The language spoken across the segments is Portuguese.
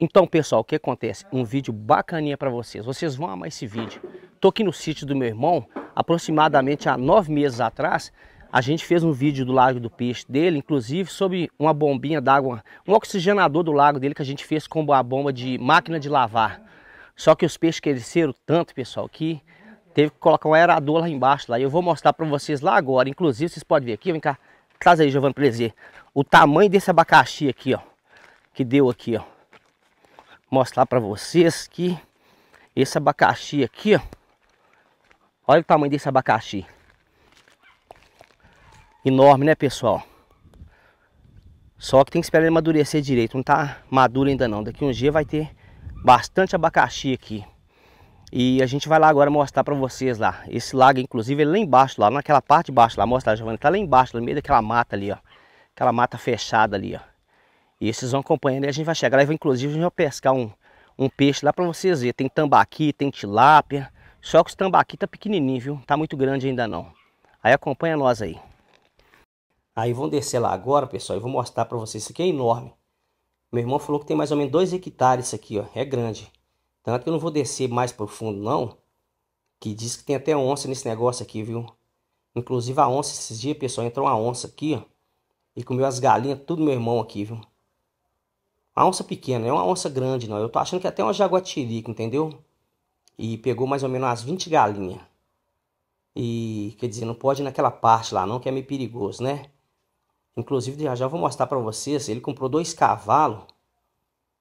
Então, pessoal, o que acontece? Um vídeo bacaninha para vocês. Vocês vão amar esse vídeo. Tô aqui no sítio do meu irmão, aproximadamente há nove meses atrás, a gente fez um vídeo do Lago do Peixe dele, inclusive sobre uma bombinha d'água, um oxigenador do lago dele que a gente fez com a bomba de máquina de lavar. Só que os peixes cresceram tanto, pessoal, que teve que colocar um aerador lá embaixo. Lá. Eu vou mostrar para vocês lá agora. Inclusive, vocês podem ver aqui, vem cá. Traz aí, Giovanni, pra O tamanho desse abacaxi aqui, ó. Que deu aqui, ó mostrar para vocês que esse abacaxi aqui, ó. Olha o tamanho desse abacaxi. Enorme, né, pessoal? Só que tem que esperar ele amadurecer direito. Não tá maduro ainda não. Daqui um dia vai ter bastante abacaxi aqui. E a gente vai lá agora mostrar para vocês lá. Esse lago, inclusive, ele é lá embaixo, lá naquela parte de baixo lá. Mostra lá, Giovanni. Tá lá embaixo, no meio daquela mata ali, ó. Aquela mata fechada ali, ó. E vocês vão acompanhando e a gente vai chegar lá. E inclusive a gente vai pescar um, um peixe lá para vocês verem. Tem tambaqui, tem tilápia. Só que os tambaqui tá pequenininho, viu? Tá muito grande ainda não. Aí acompanha nós aí. Aí vão descer lá agora, pessoal. E vou mostrar para vocês. Isso aqui é enorme. Meu irmão falou que tem mais ou menos 2 hectares isso aqui, ó. É grande. Tanto que eu não vou descer mais profundo não. Que diz que tem até onça nesse negócio aqui, viu? Inclusive a onça, esses dias, pessoal, entrou uma onça aqui, ó. E comeu as galinhas, tudo meu irmão aqui, viu? Uma onça pequena, não é uma onça grande, não. Eu tô achando que é até uma jaguatirica, entendeu? E pegou mais ou menos umas 20 galinhas. E quer dizer, não pode ir naquela parte lá, não, que é meio perigoso, né? Inclusive, já já vou mostrar para vocês. Ele comprou dois cavalos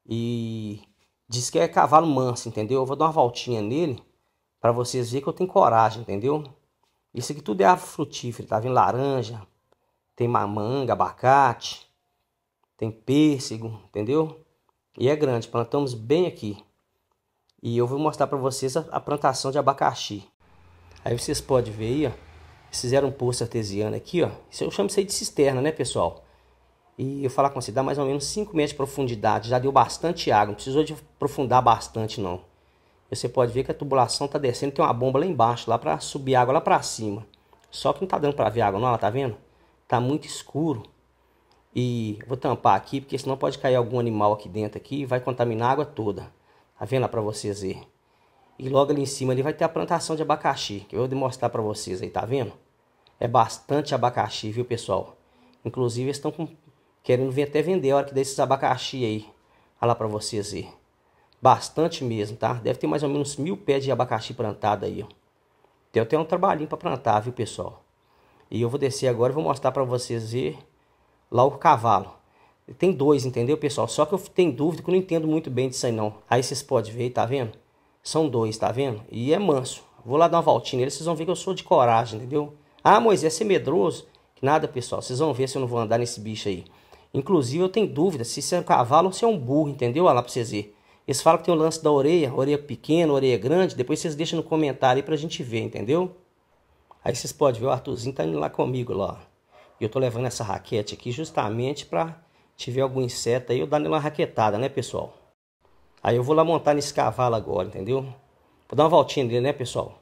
e diz que é cavalo manso, entendeu? Eu vou dar uma voltinha nele para vocês verem que eu tenho coragem, entendeu? Isso aqui tudo é árvore frutífera, tá vendo? Laranja, tem manga, abacate tem pêssego, entendeu? E é grande, plantamos bem aqui. E eu vou mostrar para vocês a, a, plantação de abacaxi. Aí vocês podem ver aí, ó. Fizeram um poço artesiano aqui, ó. Isso eu chamo isso aí de cisterna, né, pessoal? E eu falar com você, dá mais ou menos 5 metros de profundidade. Já deu bastante água, não precisou de aprofundar bastante, não. você pode ver que a tubulação tá descendo, tem uma bomba lá embaixo, lá para subir água lá para cima. Só que não tá dando para ver água, não, ela tá vendo? Tá muito escuro. E vou tampar aqui, porque senão pode cair algum animal aqui dentro aqui e vai contaminar a água toda. Tá vendo lá para vocês aí? E logo ali em cima ali vai ter a plantação de abacaxi, que eu vou mostrar para vocês aí, tá vendo? É bastante abacaxi, viu, pessoal? Inclusive, eles estão com... querendo vir até vender a hora que der esses abacaxi aí. Olha lá para vocês aí. Bastante mesmo, tá? Deve ter mais ou menos mil pés de abacaxi plantado aí, ó. Tem até um trabalhinho para plantar, viu, pessoal? E eu vou descer agora e vou mostrar para vocês aí lá o cavalo. Tem dois, entendeu, pessoal? Só que eu tenho dúvida que eu não entendo muito bem disso aí, não. Aí vocês podem ver, tá vendo? São dois, tá vendo? E é manso. Vou lá dar uma voltinha nele, vocês vão ver que eu sou de coragem, entendeu? Ah, Moisés, você é medroso? Nada, pessoal. Vocês vão ver se eu não vou andar nesse bicho aí. Inclusive, eu tenho dúvida se isso é um cavalo ou se é um burro, entendeu? Olha lá pra vocês verem. Eles falam que tem o lance da orelha, orelha pequena, orelha grande. Depois vocês deixam no comentário aí pra gente ver, entendeu? Aí vocês podem ver, o Arthurzinho tá indo lá comigo, lá, e eu tô levando essa raquete aqui justamente para tiver algum inseto aí eu dar nele uma raquetada, né, pessoal? Aí eu vou lá montar nesse cavalo agora, entendeu? Vou dar uma voltinha nele, né, pessoal?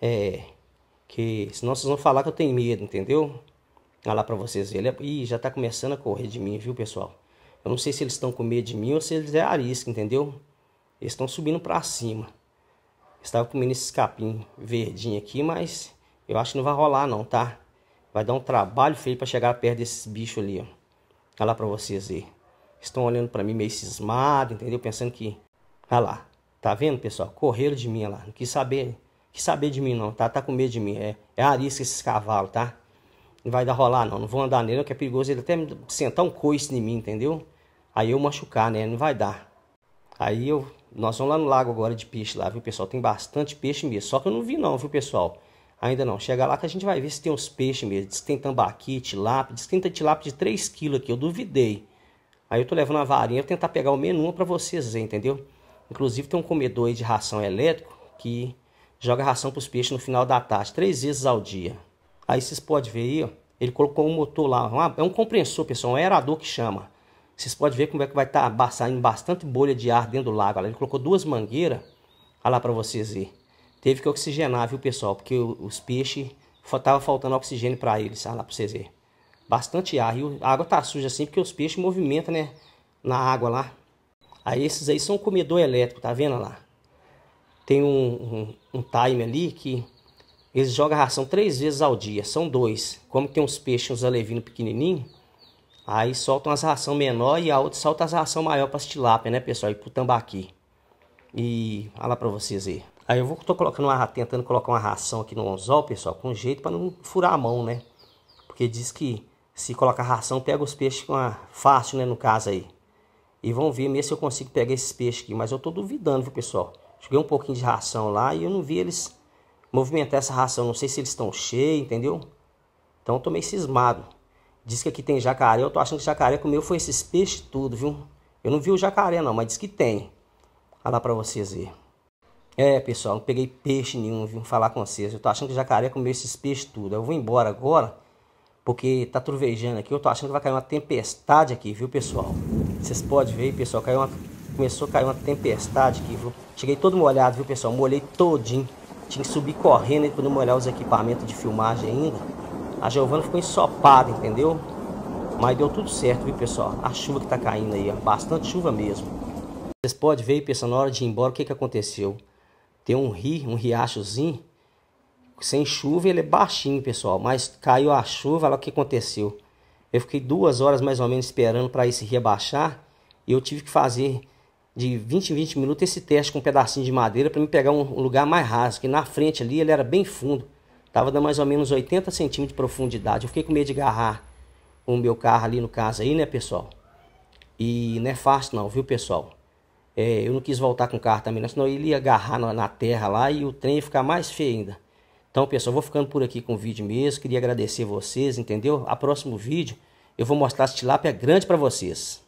É, que senão vocês vão falar que eu tenho medo, entendeu? Olha lá para vocês verem. É, ih, já tá começando a correr de mim, viu, pessoal? Eu não sei se eles estão com medo de mim ou se eles é arisco, entendeu? Eles estão subindo para cima. Estava comendo esse capim verdinho aqui, mas eu acho que não vai rolar não, tá? Vai dar um trabalho feio para chegar perto desses bichos ali, ó. Olha lá para vocês aí. Estão olhando para mim meio cismado, entendeu? Pensando que... Olha lá. Tá vendo, pessoal? Correram de mim lá. Não quis saber. Quis saber de mim, não, tá? Tá com medo de mim. É, é arisca esses cavalos, tá? Não vai dar rolar, não. Não vou andar nele, que é perigoso. Ele até sentar um coice em mim, entendeu? Aí eu machucar, né? Não vai dar. Aí eu... Nós vamos lá no lago agora de peixe lá, viu, pessoal? Tem bastante peixe mesmo. Só que eu não vi não, viu, pessoal? Ainda não. Chega lá que a gente vai ver se tem uns peixes mesmo. Se tem tambaqui, tilápia. que tem tilápia de 3 kg aqui. Eu duvidei. Aí eu tô levando a varinha vou tentar pegar o menu para vocês verem, entendeu? Inclusive tem um comedor aí de ração elétrico que joga ração pros peixes no final da tarde. Três vezes ao dia. Aí vocês podem ver aí, ó. Ele colocou um motor lá. É um compressor, pessoal. Um aerador que chama. Vocês podem ver como é que vai estar tá saindo bastante bolha de ar dentro do lago. Ele colocou duas mangueiras. Olha lá para vocês verem. Teve que oxigenar, viu, pessoal? Porque os peixes tava faltando oxigênio para eles, sabe lá para vocês verem. Bastante ar. E a água tá suja assim porque os peixes movimentam, né, na água lá. Aí esses aí são comedor elétrico, tá vendo lá? Tem um, um, um time ali que eles jogam ração três vezes ao dia, são dois. Como tem uns peixes, uns alevinos pequenininhos, aí soltam as ração menor e a outra solta as ração maior para as tilápia, né, pessoal? E pro tambaqui. E olha lá para vocês aí. Aí eu vou tô colocando uma, tentando colocar uma ração aqui no anzol, pessoal, com jeito para não furar a mão, né? Porque diz que se colocar ração pega os peixes com a fácil, né, no caso aí. E vão ver mesmo se eu consigo pegar esses peixes aqui, mas eu tô duvidando, viu, pessoal? Joguei um pouquinho de ração lá e eu não vi eles movimentar essa ração, não sei se eles estão cheios, entendeu? Então eu tô meio cismado. Diz que aqui tem jacaré, eu tô achando que jacaré comeu foi esses peixes tudo, viu? Eu não vi o jacaré não, mas diz que tem. Olha lá para vocês verem. É, pessoal, não peguei peixe nenhum, vim falar com vocês. Eu tô achando que jacaré comeu esses peixes tudo. Eu vou embora agora, porque tá trovejando aqui. Eu tô achando que vai cair uma tempestade aqui, viu, pessoal? Vocês podem ver, pessoal, caiu uma... começou a cair uma tempestade aqui, viu? Cheguei todo molhado, viu, pessoal? Molhei todinho. Tinha que subir correndo pra não molhar os equipamentos de filmagem ainda. A Giovana ficou ensopada, entendeu? Mas deu tudo certo, viu, pessoal? A chuva que tá caindo aí, ó. bastante chuva mesmo. Vocês podem ver, pessoal, na hora de ir embora, o que que aconteceu? tem um rio, um riachozinho, sem chuva ele é baixinho, pessoal, mas caiu a chuva, olha o que aconteceu. Eu fiquei duas horas mais ou menos esperando para esse rio abaixar e eu tive que fazer de 20 em 20 minutos esse teste com um pedacinho de madeira para me pegar um lugar mais raso, que na frente ali ele era bem fundo. Tava dando mais ou menos 80 centímetros de profundidade. Eu fiquei com medo de agarrar o meu carro ali no caso aí, né, pessoal? E não é fácil não, viu, pessoal? É, eu não quis voltar com o carro também, senão ele ia agarrar na, terra lá e o trem ia ficar mais feio ainda. Então, pessoal, vou ficando por aqui com o vídeo mesmo. Queria agradecer vocês, entendeu? A próximo vídeo eu vou mostrar a tilápia é grande para vocês.